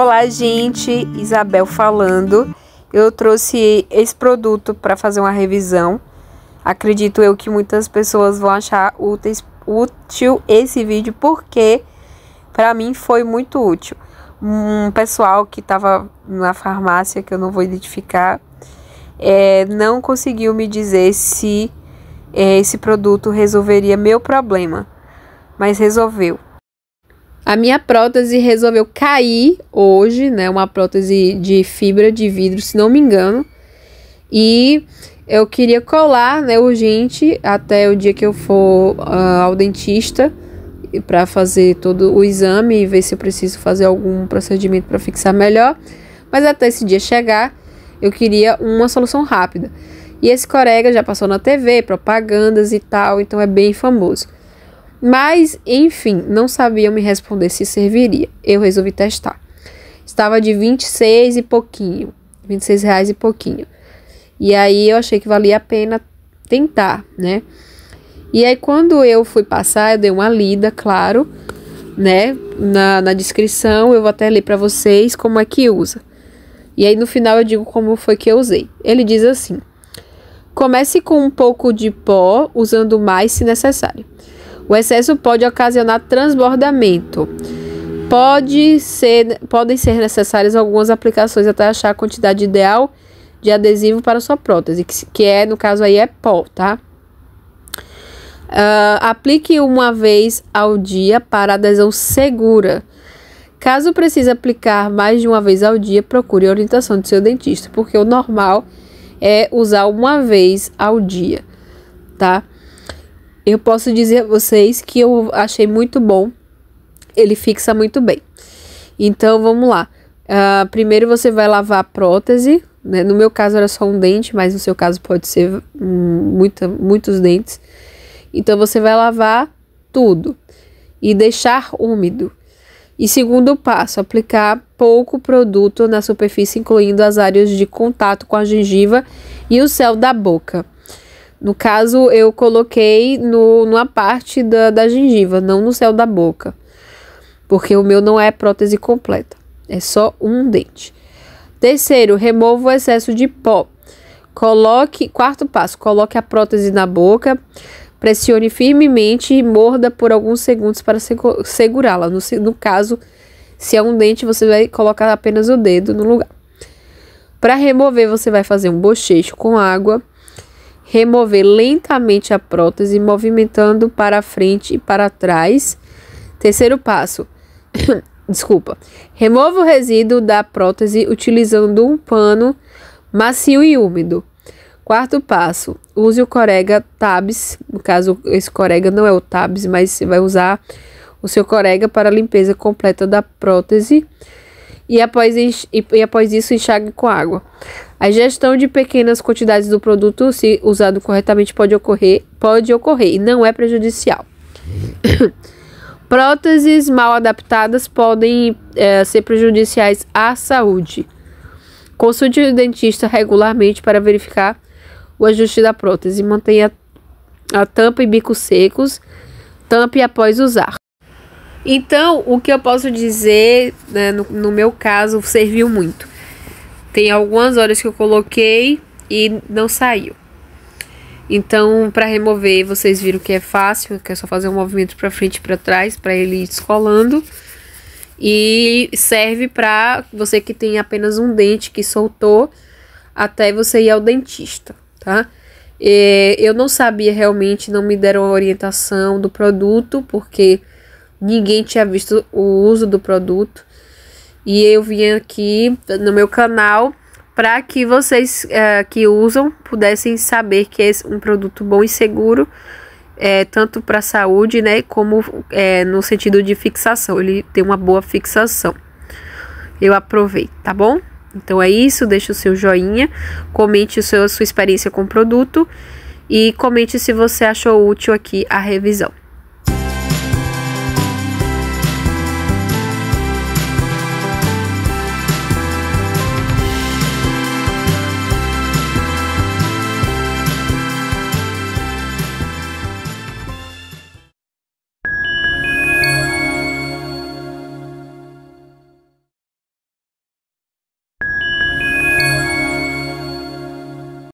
Olá, gente, Isabel falando. Eu trouxe esse produto para fazer uma revisão. Acredito eu que muitas pessoas vão achar úteis, útil esse vídeo porque para mim foi muito útil. Um pessoal que estava na farmácia que eu não vou identificar é, não conseguiu me dizer se é, esse produto resolveria meu problema, mas resolveu. A minha prótese resolveu cair hoje, né? Uma prótese de fibra de vidro, se não me engano. E eu queria colar, né, urgente, até o dia que eu for uh, ao dentista para fazer todo o exame e ver se eu preciso fazer algum procedimento para fixar melhor. Mas até esse dia chegar, eu queria uma solução rápida. E esse colega já passou na TV, propagandas e tal, então é bem famoso. Mas, enfim, não sabiam me responder se serviria. Eu resolvi testar. Estava de 26 e pouquinho. 26 reais e pouquinho. E aí eu achei que valia a pena tentar, né? E aí quando eu fui passar, eu dei uma lida, claro, né? Na, na descrição, eu vou até ler para vocês como é que usa. E aí no final eu digo como foi que eu usei. Ele diz assim: comece com um pouco de pó, usando mais se necessário. O excesso pode ocasionar transbordamento. Pode ser, podem ser necessárias algumas aplicações até achar a quantidade ideal de adesivo para sua prótese, que, é, no caso aí, é pó, tá? Uh, aplique uma vez ao dia para adesão segura. Caso precise aplicar mais de uma vez ao dia, procure a orientação do seu dentista, porque o normal é usar uma vez ao dia, tá? Eu posso dizer a vocês que eu achei muito bom. Ele fixa muito bem. Então, vamos lá. Uh, primeiro você vai lavar a prótese. Né? No meu caso era só um dente, mas no seu caso pode ser hum, muita, muitos dentes. Então, você vai lavar tudo e deixar úmido. E segundo passo, aplicar pouco produto na superfície, incluindo as áreas de contato com a gengiva e o céu da boca. No caso, eu coloquei no, numa parte da, da gengiva, não no céu da boca. Porque o meu não é prótese completa, é só um dente. Terceiro, remova o excesso de pó. Coloque, quarto passo, coloque a prótese na boca, pressione firmemente e morda por alguns segundos para segurá-la. No, no caso, se é um dente, você vai colocar apenas o dedo no lugar. Para remover, você vai fazer um bochecho com água remover lentamente a prótese, movimentando para frente e para trás. Terceiro passo. Desculpa. Remova o resíduo da prótese utilizando um pano macio e úmido. Quarto passo, use o corega Tabs. No caso, esse corega não é o Tabs, mas você vai usar o seu corega para a limpeza completa da prótese. E após, e, e após isso, enxague com água. A gestão de pequenas quantidades do produto, se usado corretamente, pode ocorrer, pode ocorrer e não é prejudicial. Próteses mal adaptadas podem é, ser prejudiciais à saúde. Consulte o dentista regularmente para verificar o ajuste da prótese. Mantenha a tampa e bico secos. Tampe após usar. Então, o que eu posso dizer, né, no, no meu caso, serviu muito. Tem algumas horas que eu coloquei e não saiu. Então, para remover, vocês viram que é fácil, que é só fazer um movimento para frente e para trás para ele ir descolando. E serve para você que tem apenas um dente que soltou até você ir ao dentista, tá? E é, eu não sabia realmente, não me deram a orientação do produto, porque ninguém tinha visto o uso do produto. E eu vim aqui no meu canal para que vocês é, que usam pudessem saber que é um produto bom e seguro, é, tanto para a saúde, né, como é, no sentido de fixação. Ele tem uma boa fixação. Eu aprovei, tá bom? Então é isso, deixa o seu joinha, comente seu, a sua experiência com o produto e comente se você achou útil aqui a revisão.